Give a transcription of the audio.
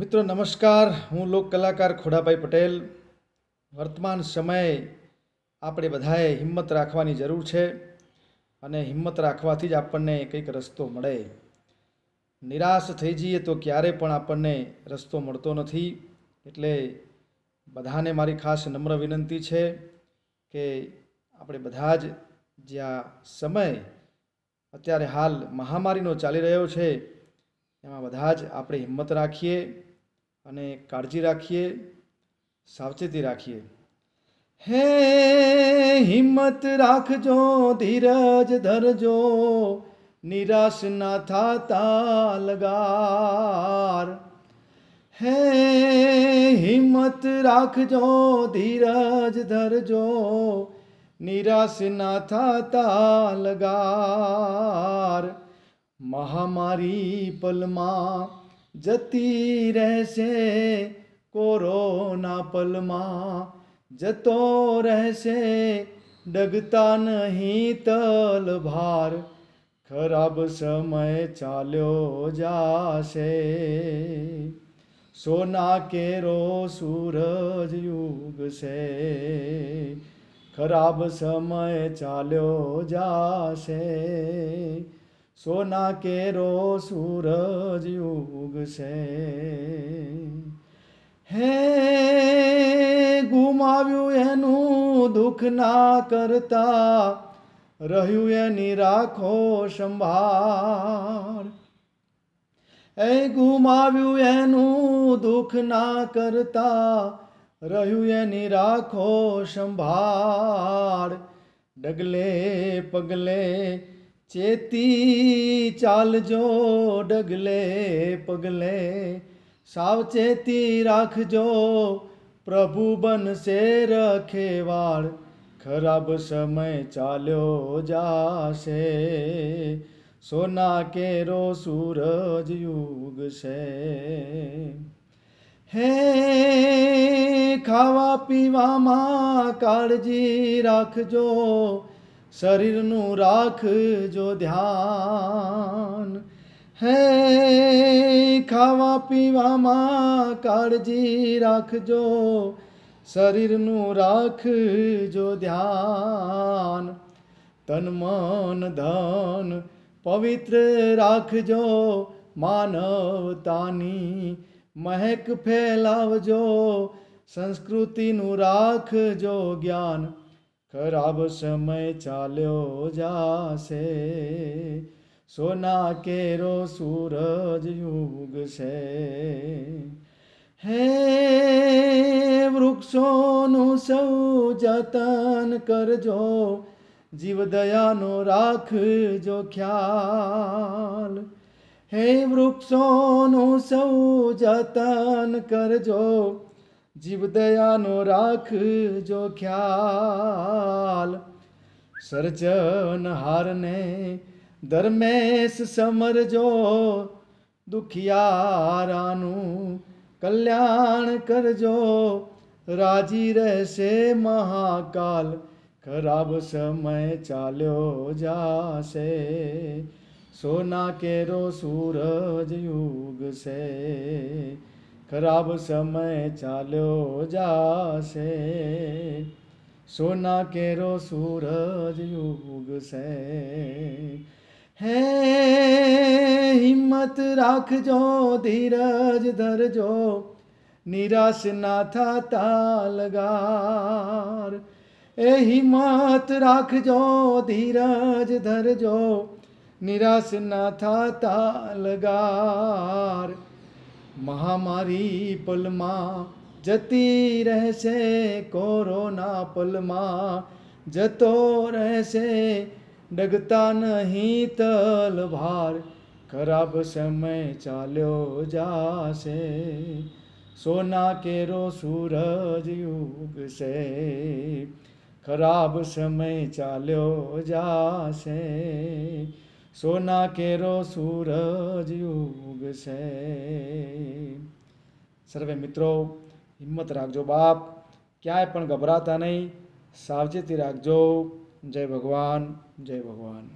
મિત્રો નમસ્કાર હું લોક કલાકાર ખોડાભાઈ પટેલ વર્તમાન સમયે આપણે બધાએ હિંમત રાખવાની જરૂર છે અને હિંમત રાખવાથી જ આપણને કંઈક રસ્તો મળે નિરાશ થઈ જઈએ તો ક્યારે પણ આપણને રસ્તો મળતો નથી એટલે બધાને મારી ખાસ નમ્ર વિનંતી છે કે આપણે બધા જ જ્યાં સમય અત્યારે હાલ મહામારીનો ચાલી રહ્યો છે એમાં બધા જ આપણે હિંમત રાખીએ અને કાળજી રાખીએ સાવચેતી રાખીએ હે હિંમત રાખજો ધીરજ ધરજો નિરાશ ના થાતા લગાર હે હિંમત રાખજો ધીરજ ધરજો નિરાશ ના થાતા લગાર મહામારી પલમાં જતી રહેશે કોરોના પલમાં જતો રહેશે ડગતા નહીં તલભાર ખરાબ સમય ચાલ્યો જાશે સોના કેરો સૂરજ યુગ છે ખરાબ સમય ચાલ્યો જાશે સોના કેરો સૂરજ ઉગશે હે ગુમાવ્યું એનું દુઃખ ના કરતા રહ્યું એની રાખો સંભાળ એ ગુમાવ્યું એનું દુઃખ ના કરતા રહ્યું એની રાખો સંભાળ ડગલે પગલે ચેતી ચાલજો ડગલે પગલે સાવચેતી રાખજો પ્રભુ બનશે રખેવાળ ખરાબ સમય ચાલ્યો જાશે સોના કેરો સૂરજ યુગ છે હે ખાવા પીવામાં કાળજી રાખજો શરીરનું રાખજો ધ્યાન હે ખાવા પીવામાં કાળજી રાખજો શરીરનું રાખજો ધ્યાન તન મન ધન પવિત્ર રાખજો માનવતાની મહેક ફેલાવજો સંસ્કૃતિનું રાખજો જ્ઞાન ખરાબ સમય ચાલ્યો જાશે સોના કેરો સૂરજ યુગ છે હે વૃક્ષોનું સૌ જતન કરજો જીવદયાનો રાખજો ખ્યાલ હે વૃક્ષોનું સૌ જતન કરજો જીવ દયાનો રાખજો ખ્યાલ સર્જન હારને ધર્મેશ સમરજો દુખિયારાનું કલ્યાણ કરજો રાજી રહેશે મહાકાલ ખરાબ સમય ચાલ્યો જાશે સોના કેરો સૂરજ યુગ છે खराब समय चालो जासे सोना केरो सूरज युग से हे हिम्मत राख जो धीरज धर जो निराश ना था तालगार ए हिम्मत राख जो धीरज धर जो निराश ना था तालगार મહામારી પલમાં જતી રહેશે કોરોના પલમાં જતો રહેશે ડગતા નહીં તલભાર ખરાબ સમય ચાલ્યો જાશે સોના કેરો સૂરજ યુગશે ખરાબ સમય ચાલ્યો જાશે सोना केरो सूरज युग से સર્વે મિત્રો હિંમત રાખજો બાપ ક્યાંય પણ ગભરાતા નહીં સાવચેતી રાખજો જય ભગવાન જય ભગવાન